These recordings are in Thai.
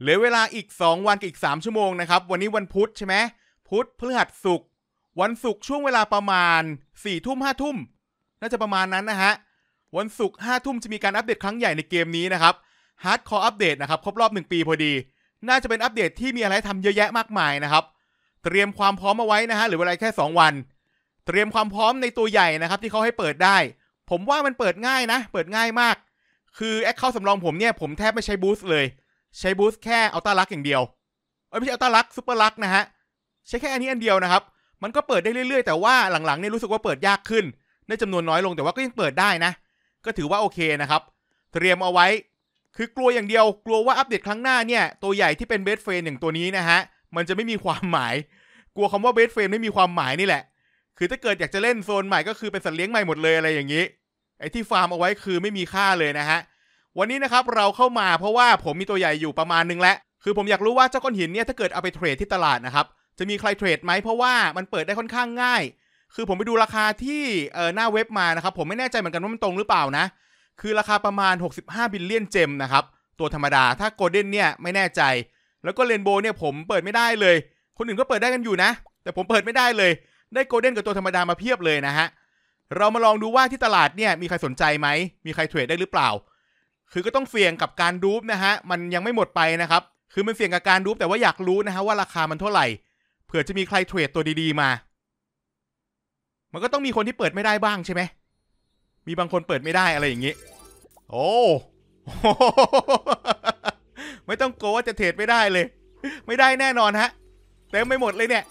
เหลือเวลาอีก 2 วันกับอีก 3 ชั่วโมงนะครับ วันนี้วันพุธใช่ไหมพุธพฤหัสศุกร์วันศุกร์ช่วงเวลาประมาณ4ี่ทุ่มห้าทุ่มน่าจะประมาณนั้นนะฮะ วันศุกร์ห้าทุ่มจะมีการอัปเดตครั้งใหญ่ในเกมนี้นะครับฮาร์ดคอร์อัปเดตนะครับครบรอบ 1 ปีพอดี น่าจะเป็นอัปเดตที่มีอะไรทำเยอะแยะมากมายนะครับ เตรียมความพร้อมเอาไว้นะฮะหรือเวลาแค่ 2 วัน เตรียมความพร้อมในตัวใหญ่นะครับที่เขาให้เปิดได้ ผมว่ามันเปิดง่ายนะ เปิดง่ายมาก คือแอคเคาท์สำรองผมเนี่ยผมแทบไม่ใช้บูสต์เลยใช้บูสต์แค่อัลต้าลักอย่างเดียวไม่ใช่อัลต้าลักซูเปอร์ลักนะฮะ ใช้แค่อันนี้อันเดียวนะครับ มันก็เปิดได้เรื่อย ๆแต่ว่าหลังๆเนี่ยรู้สึกว่าเปิดยากขึ้นได้จำนวนน้อยลงแต่ว่าก็ยังเปิดได้นะ ก็ถือว่าโอเคนะครับ เตรียมเอาไว้ คือกลัวอย่างเดียวกลัวว่าอัปเดตครั้งหน้าเนี่ย ตัวใหญ่ที่เป็นเบสเฟรมอย่างตัวนี้นะฮะมันจะไม่มีความหมายกลัวคำว่าเบสเฟรมไม่มีความหมายนี่แหละ คือถ้าเกิดอยากจะเล่นโซนใหม่ก็คือเป็นสัตว์เลี้ยงใหม่หมดเลยอะไรอย่างนี้ ไอ้ที่ฟาร์มเอาไว้คือไม่มีค่าเลยนะฮะวันนี้นะครับเราเข้ามาเพราะว่าผมมีตัวใหญ่อยู่ประมาณนึงแล้ว คือผมอยากรู้ว่าเจ้าก้อนหินเนี่ยถ้าเกิดเอาไปเทรดที่ตลาดนะครับ จะมีใครเทรดไหม เพราะว่ามันเปิดได้ค่อนข้างง่าย คือผมไปดูราคาที่เออหน้าเว็บมานะครับ ผมไม่แน่ใจ เหมือนกันว่ามันตรงหรือเปล่านะ คือราคาประมาณ 65บิลเลียนเจมนะครับ ตัวธรรมดาถ้าโกลเด้นเนี่ยไม่แน่ใจ แล้วก็เรนโบว์เนี่ยผมเปิดไม่ได้เลย คนอื่นก็เปิดได้กันอยู่นะ แต่ผมเปิดไม่ได้เลยได้โกลเด้นกับตัวธรรมดามาเพียบเลยนะฮะเรามาลองดูว่าที่ตลาดเนี่ยมีใครสนใจไหมมีใครเทรดได้หรือเปล่าคือก็ต้องเสี่ยงกับการดูบนะฮะ มันยังไม่หมดไปนะครับ คือมันเสี่ยงกับการดูบแต่ว่าอยากรู้นะฮะว่าราคามันเท่าไหร่เผื่อจะมีใครเทรดตัวดี ๆมา มันก็ต้องมีคนที่เปิดไม่ได้บ้างใช่ไหมมีบางคนเปิดไม่ได้อะไรอย่างนี้โอ้ไม่ต้องโกว่าจะเทรดไม่ได้เลย ไม่ได้แน่นอนฮะเต็มไม่หมดเลยเนี่ย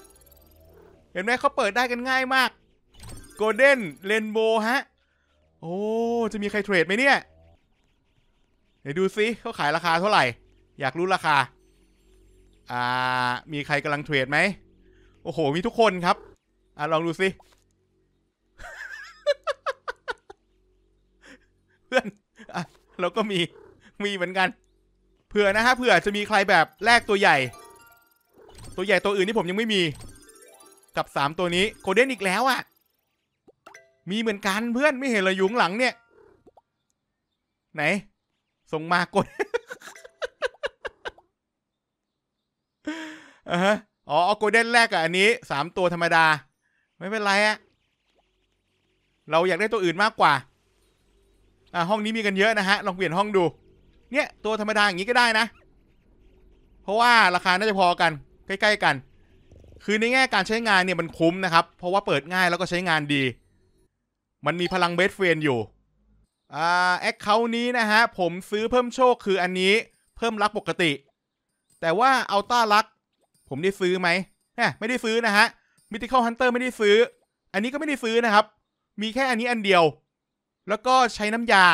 เห็นไหมเขาเปิดได้กันง่ายมากโกลเด้นเรนโบวฮะโอ้จะมีใครเทรดไหมเนี่ยดี๋ยวดูซิเขาขายราคาเท่าไหร่ อยากรู้ราคา อ่า มีใครกำลังเทรดไหม โอ้โห มีทุกคนครับ อ่าลองดูซิ เพื่อน อ่ะ เราก็มี มีเหมือนกัน เผื่อนะฮะ เผื่อ จะมีใครแบบแลกตัวใหญ่ ตัวใหญ่ตัวอื่นที่ผมยังไม่มี กับสามตัวนี้โคเด้นอีกแล้วอ่ะ มีเหมือนกันเพื่อนไม่เห็นเลยยุงหลังเนี่ย ไหนรงมากดอ๋อเอาโกลเด้นแรกอะอันนี้สามตัวธรรมดา ไม่เป็นไรอะเราอยากได้ตัวอื่นมากกว่าอ่าห้องนี้มีกันเยอะนะฮะ ลองเปลี่ยนห้องดู เนี่ยตัวธรรมดาอย่างนี้ก็ได้นะ เพราะว่าราคาน่าจะพอกัน ใกล้ๆกัน คือในแง่การใช้งานเนี่ยมันคุ้มนะครับ เพราะว่าเปิดง่ายแล้วก็ใช้งานดี มันมีพลังเบสเฟรนอยู่แอคเคาท์นี้นะฮะ ผมซื้อเพิ่มโชคคืออันนี้เพิ่มลักปกติ แต่ว่าอัลต้าลักผมได้ซื้อไหมฮะไม่ได้ซื้อนะฮะมิติคอลฮันเตอร์ไม่ได้ซื้อ อันนี้ก็ไม่ได้ซื้อนะครับ มีแค่อันนี้อันเดียว แล้วก็ใช้น้ำยา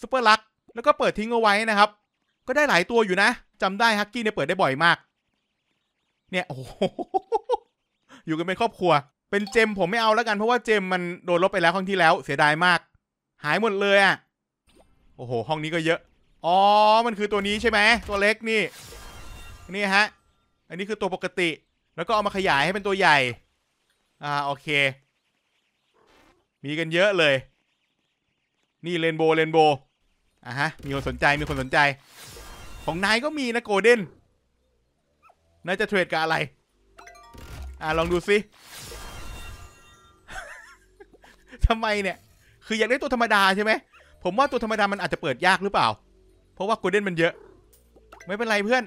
ซูเปอร์ลักแล้วก็เปิดทิ้งเอาไว้นะครับ ก็ได้หลายตัวอยู่นะจำได้ฮักกี้เนี่ยเปิดได้บ่อยมาก เนี่ย โอ้อยู่กันเป็นครอบครัว เป็นเจมผมไม่เอาแล้วกันเพราะว่าเจมมันโดนลบไปแล้วครั้งที่แล้ว เสียดายมากหายหมดเลยอ่ะ โอ้โหห้องนี้ก็เยอะ อ๋อ มันคือตัวนี้ใช่ไหมตัวเล็กนี่ นี่ฮะ อันนี้คือตัวปกติ แล้วก็เอามาขยายให้เป็นตัวใหญ่ อ่าโอเค มีกันเยอะเลย นี่เรนโบว์เรนโบว์ อ่ะฮะ มีคนสนใจมีคนสนใจ ของนายก็มีนะโกลเด้นนายจะเทรดกับอะไร อ่าลองดูซิทำไมเนี่ยคืออยากได้ตัวธรรมดาใช่ไหม ผมว่าตัวธรรมดามันอาจจะเปิดยากหรือเปล่า เพราะว่าโกลเด้นมันเยอะ ไม่เป็นไรเพื่อน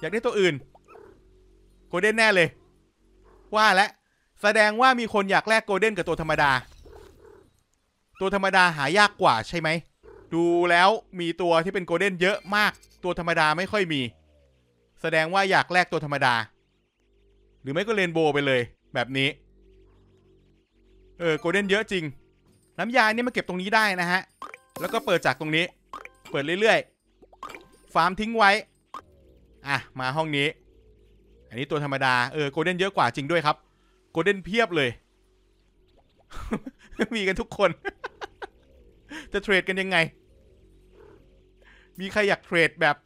อยากได้ตัวอื่น โกลเด้นแน่เลย ว่าและแสดงว่ามีคนอยากแลกโกลเด้นกับตัวธรรมดา ตัวธรรมดาหายากกว่าใช่ไหม ดูแล้วมีตัวที่เป็นโกลเด้นเยอะมาก ตัวธรรมดาไม่ค่อยมี แสดงว่าอยากแลกตัวธรรมดา หรือไม่ก็เรนโบว์ไปเลย แบบนี้ เออโกลเด้นเยอะจริงน้ำยาเนี่ยมาเก็บตรงนี้ได้นะฮะ แล้วก็เปิดจากตรงนี้ เปิดเรื่อยๆ ฟาร์มทิ้งไว้ อ่ะ มาห้องนี้ อันนี้ตัวธรรมดา เออ โกลเด้นเยอะกว่าจริงด้วยครับ โกลเด้นเพียบเลย มีกันทุกคน จะเทรดกันยังไง มีใครอยากเทรดแบบ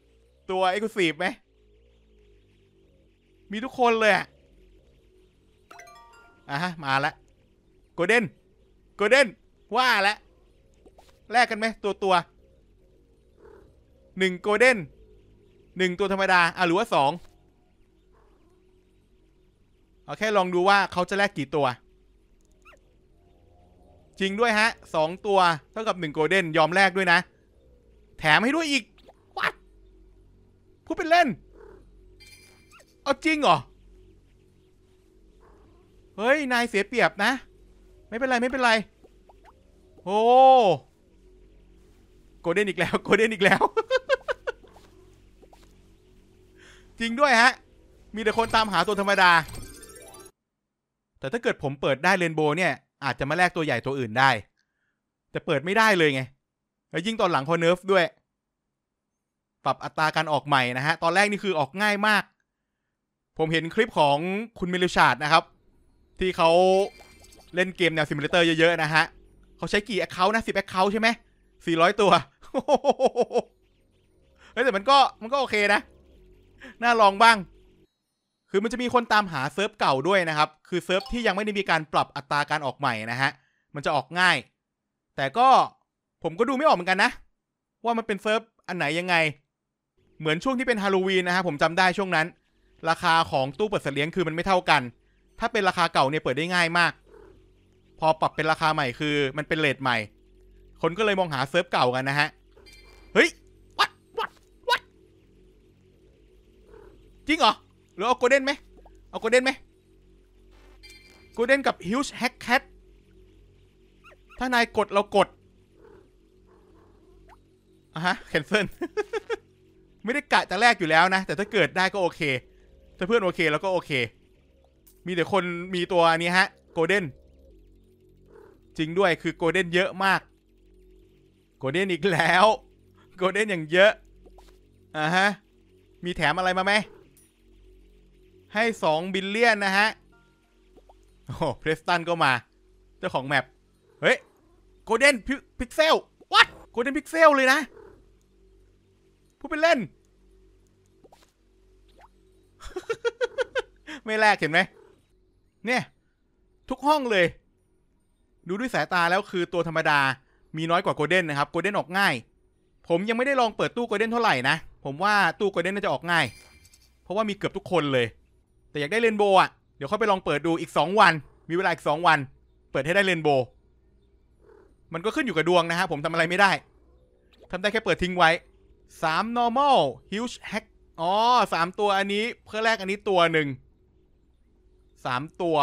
ตัวเอ็กซ์คลูซีฟไหม มีทุกคนเลยอ่ะฮะ มาละโกลเด้น โกลเด้นว่าแล้วแลกกันไหมตัวตัวหนึ่งโกลเด้นหนึ่งตัวธรรมดาอ่ะหรือว่าสองเอาแค่ลองดูว่าเขาจะแลกกี่ตัว จริงด้วยฮะสองตัวเท่ากับหนึ่งโกลเด้นยอมแลกด้วยนะ แถมให้ด้วยอีกวัดพูดเป็นเล่น เอาจริงเหรอ เฮ้ย นายเสียเปรียบนะ ไม่เป็นไรไม่เป็นไรโอ้โกลเด้นอีกแล้วโกลเด้นอีกแล้ว จริงด้วยฮะ มีแต่คนตามหาตัวธรรมดา แต่ถ้าเกิดผมเปิดได้เรนโบว์เนี่ยอาจจะมาแลกตัวใหญ่ตัวอื่นได้แต่เปิดไม่ได้เลยไง แล้วยิ่งตอนหลังพอเนิร์ฟด้วย ปรับอัตราการออกใหม่นะฮะ ตอนแรกนี่คือออกง่ายมาก ผมเห็นคลิปของคุณมิลิชาดนะครับ ที่เขาเล่นเกมแนวซิมูเลเตอร์เยอะๆนะฮะเขาใช้กี่แอคเคาท์นะสิบแอคเคาท์ใช่ไหมสี่ร้อยตัวเฮ้ยแต่มันก็มันก็โอเคนะ น่าลองบ้าง คือมันจะมีคนตามหาเซิร์ฟเก่าด้วยนะครับ คือเซิร์ฟที่ยังไม่ได้มีการปรับอัตราการออกใหม่นะฮะมันจะออกง่าย แต่ก็ผมก็ดูไม่ออกเหมือนกันนะ ว่ามันเป็นเซิร์ฟอันไหนยังไง เหมือนช่วงที่เป็นฮาโลวีนนะฮะผมจำได้ช่วงนั้น ราคาของตู้เปิดเสลียงคือมันไม่เท่ากัน ถ้าเป็นราคาเก่าเนี่ยเปิดได้ง่ายมากพอปรับเป็นราคาใหม่คือมันเป็นเลทใหม่ คนก็เลยมองหาเซิร์ฟเก่ากันนะฮะ เฮ้ย วัดวัดวัดจริงเหรอ หรือเอาโกลเด้นไหมเอาโกลเด้นไหมโกลเด้นกับฮิวช์แฮกแคท ถ้านายกด เรากด อ่ะฮะแคนเซิลไม่ได้กะจะแลกอยู่แล้วนะ แต่ถ้าเกิดได้ก็โอเค ถ้าเพื่อนโอเคแล้วก็โอเค มีแต่คนมีตัวนี้ฮะ โกลเด้นจริงด้วย คือโกลเด้นเยอะมากโกลเด้นอีกแล้วโกลเด้นอย่างเยอะอ่ะฮะ มีแถมอะไรมาไหมให้สองบิลเลียนนะฮะ โอ้เพรสตันก็มาเจ้าของแมปเฮ้ยโกลเด้นพิกเซลวัดโกลเด้นพิกเซลเลยนะผู้เป็นเล่น ไม่แลกเห็นไหมเนี่ย ทุกห้องเลยดูด้วยสายตาแล้วคือตัวธรรมดา มีน้อยกว่าโกลเด้นนะครับโกลเด้นออกง่าย ผมยังไม่ได้ลองเปิดตู้โกลเด้นเท่าไหร่นะ ผมว่าตู้โกลเด้นน่าจะออกง่าย เพราะว่ามีเกือบทุกคนเลย แต่อยากได้เรนโบว์อ่ะ เดี๋ยวค่อยไปลองเปิดดูอีก 2 วัน มีเวลาอีก 2 วัน เปิดให้ได้เรนโบว์ มันก็ขึ้นอยู่กับดวงนะฮะ ผมทำอะไรไม่ได้ ทำได้แค่เปิดทิ้งไว้3 normal huge hack อ๋อสามตัวอันนี้เพื่อแลกอันนี้ตัวหนึ่งสามตัว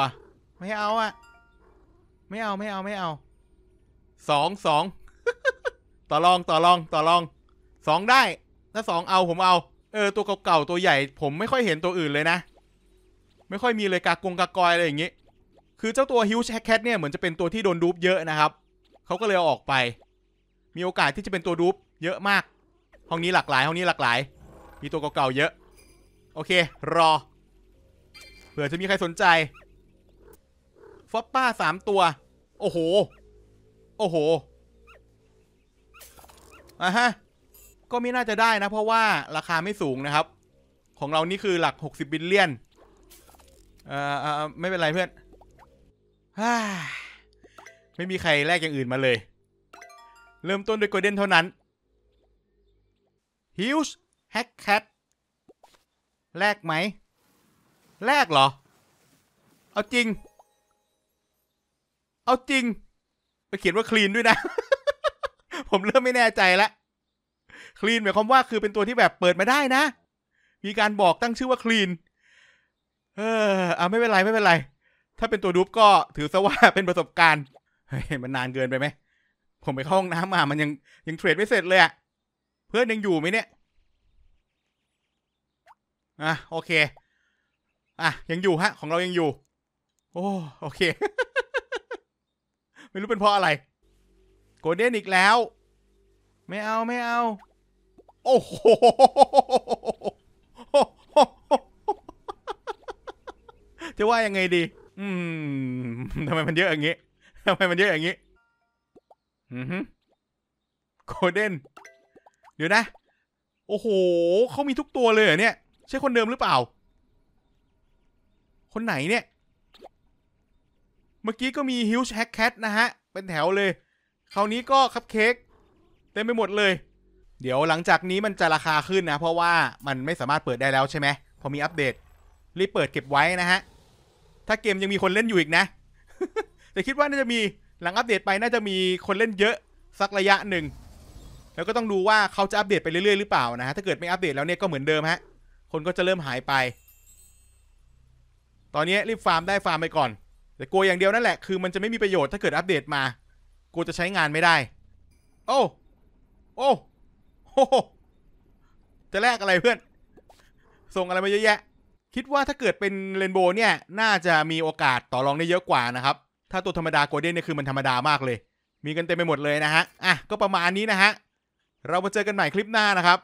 ไม่เอาอ่ะไม่เอา ไม่เอาไม่เอา สองสอง ต่อรองต่อรองต่อรอง สองได้ถ้าสองเอาผมเอา เออตัวเก่าๆตัวใหญ่ผมไม่ค่อยเห็นตัวอื่นเลยนะ ไม่ค่อยมีเลยกากงกากอยอะไรอย่างงี้คือเจ้าตัวฮิวแชคแคทเนี่ยเหมือนจะเป็นตัวที่โดนดูปเยอะนะครับเขาก็เลยเอออกไป มีโอกาสที่จะเป็นตัวดูปเยอะมาก ห้องนี้หลากหลายห้องนี้หลากหลาย มีตัวเก่าๆเยอะ โอเค รอ เผื่อจะมีใครสนใจฟอปป้าสามตัว โอ้โห โอ้โห อ่ะฮะ ก็ไม่น่าจะได้นะเพราะว่าราคาไม่สูงนะครับ ของเรานี่คือหลักหกสิบบิลเลียนเอ่อไม่เป็นไรเพื่อนฮ่าไม่มีใครแลกอย่างอื่นมาเลย เริ่มต้นด้วยโกลเด้นเท่านั้น ฮิวส์แฮกแคท แลกไหมแลกเหรอ เอาจริงเอาจริง ไปเขียนว่าคลีนด้วยนะ ผมเริ่มไม่แน่ใจละคลีนหมายความว่าคือเป็นตัวที่แบบเปิดมาได้นะ มีการบอกตั้งชื่อว่าคลีนเออเอาไม่เป็นไร ไม่เป็นไร ถ้าเป็นตัวดูปก็ถือซะว่าเป็นประสบการณ์มันนานเกินไปไหม ผมไปเข้าห้องน้ำมา มันยังยังเทรดไม่เสร็จเลยอะเพื่อนยังอยู่ไหมเนี่ย อ่ะ โอเค อ่ะ ยังอยู่ฮะ ของเรายังอยู่ โอ้โอเคไม่รู้เป็นเพราะอะไร โกลเด้นอีกแล้ว ไม่เอาไม่เอา โอ้โห จะว่ายังไงดี อืมทำไมมันเยอะอย่างงี้ ทำไมมันเยอะอย่างงี้อืมโกลเด้นเดี๋ยวนะ โอ้โห เขามีทุกตัวเลยเหรอเนี่ย ใช่คนเดิมหรือเปล่า คนไหนเนี่ยมื่อกี้ก็มีฮิวช์แฮกแคทนะฮะ เป็นแถวเลย คราวนี้ก็คัพเค้กเต็มไปหมดเลย เดี๋ยวหลังจากนี้มันจะราคาขึ้นนะ เพราะว่ามันไม่สามารถเปิดได้แล้วใช่ไหมพอมีอัปเดตรีบเปิดเก็บไว้นะฮะ ถ้าเกมยังมีคนเล่นอยู่อีกนะ แต่คิดว่าน่าจะมีหลังอัปเดตไปน่าจะมีคนเล่นเยอะ สักระยะหนึ่ง แล้วก็ต้องดูว่าเขาจะอัปเดตไปเรื่อยๆหรือเปล่านะฮะถ้าเกิดไม่อัปเดตแล้วเนี่ยก็เหมือนเดิมฮะคนก็จะเริ่มหายไป ตอนนี้รีบฟาร์มได้ฟาร์มไปก่อนแต่กลัวอย่างเดียวนั่นแหละคือมันจะไม่มีประโยชน์ถ้าเกิดอัปเดตมากลัวจะใช้งานไม่ได้ โอ้โอ้โหจะแลกอะไรเพื่อน ส่งอะไรมาเยอะแยะ คิดว่าถ้าเกิดเป็นเรนโบว์เนี่ยน่าจะมีโอกาสต่อรองได้เยอะกว่านะครับ ถ้าตัวธรรมดาโกลเด้นเนี่ยคือมันธรรมดามากเลย มีกันเต็มไปหมดเลยนะฮะอ่ะก็ประมาณนี้นะฮะเรามาเจอกันใหม่คลิปหน้านะครับ